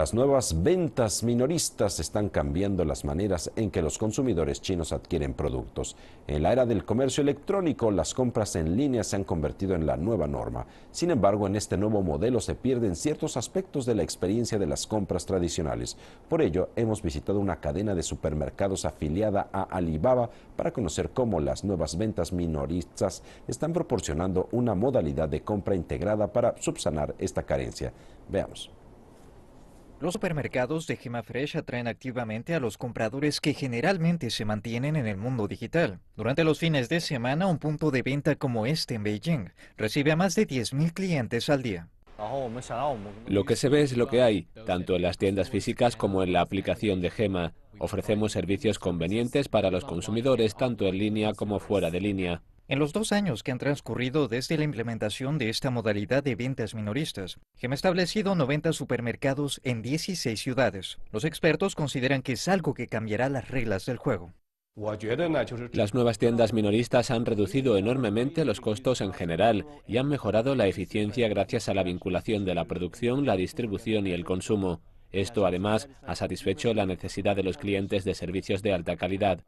Las nuevas ventas minoristas están cambiando las maneras en que los consumidores chinos adquieren productos. En la era del comercio electrónico, las compras en línea se han convertido en la nueva norma. Sin embargo, en este nuevo modelo se pierden ciertos aspectos de la experiencia de las compras tradicionales. Por ello, hemos visitado una cadena de supermercados afiliada a Alibaba para conocer cómo las nuevas ventas minoristas están proporcionando una modalidad de compra integrada para subsanar esta carencia. Veamos. Los supermercados de Fresh atraen activamente a los compradores que generalmente se mantienen en el mundo digital. Durante los fines de semana, un punto de venta como este en Beijing recibe a más de 10.000 clientes al día. Lo que se ve es lo que hay, tanto en las tiendas físicas como en la aplicación de Gema. Ofrecemos servicios convenientes para los consumidores tanto en línea como fuera de línea. En los dos años que han transcurrido desde la implementación de esta modalidad de ventas minoristas, que ha establecido 90 supermercados en 16 ciudades. Los expertos consideran que es algo que cambiará las reglas del juego. Las nuevas tiendas minoristas han reducido enormemente los costos en general y han mejorado la eficiencia gracias a la vinculación de la producción, la distribución y el consumo. Esto además ha satisfecho la necesidad de los clientes de servicios de alta calidad.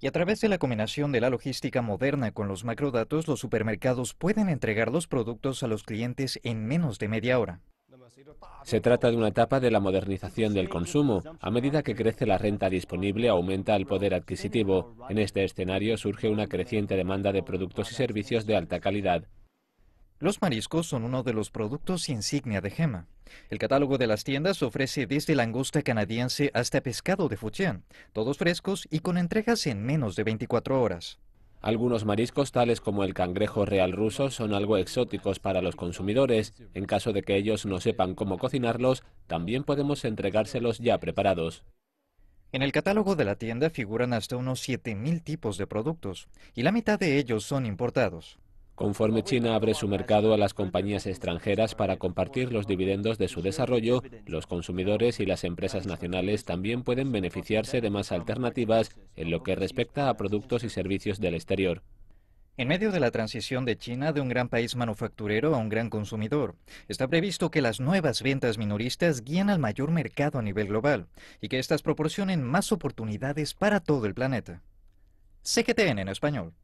Y a través de la combinación de la logística moderna con los macrodatos, los supermercados pueden entregar los productos a los clientes en menos de media hora. Se trata de una etapa de la modernización del consumo. A medida que crece la renta disponible, aumenta el poder adquisitivo. En este escenario surge una creciente demanda de productos y servicios de alta calidad. Los mariscos son uno de los productos insignia de Gema. El catálogo de las tiendas ofrece desde langosta canadiense hasta pescado de Fujian, todos frescos y con entregas en menos de 24 horas. Algunos mariscos, tales como el cangrejo real ruso, son algo exóticos para los consumidores. En caso de que ellos no sepan cómo cocinarlos, también podemos entregárselos ya preparados. En el catálogo de la tienda figuran hasta unos 7.000 tipos de productos, y la mitad de ellos son importados. Conforme China abre su mercado a las compañías extranjeras para compartir los dividendos de su desarrollo, los consumidores y las empresas nacionales también pueden beneficiarse de más alternativas en lo que respecta a productos y servicios del exterior. En medio de la transición de China de un gran país manufacturero a un gran consumidor, está previsto que las nuevas ventas minoristas guíen al mayor mercado a nivel global y que éstas proporcionen más oportunidades para todo el planeta. CGTN en español.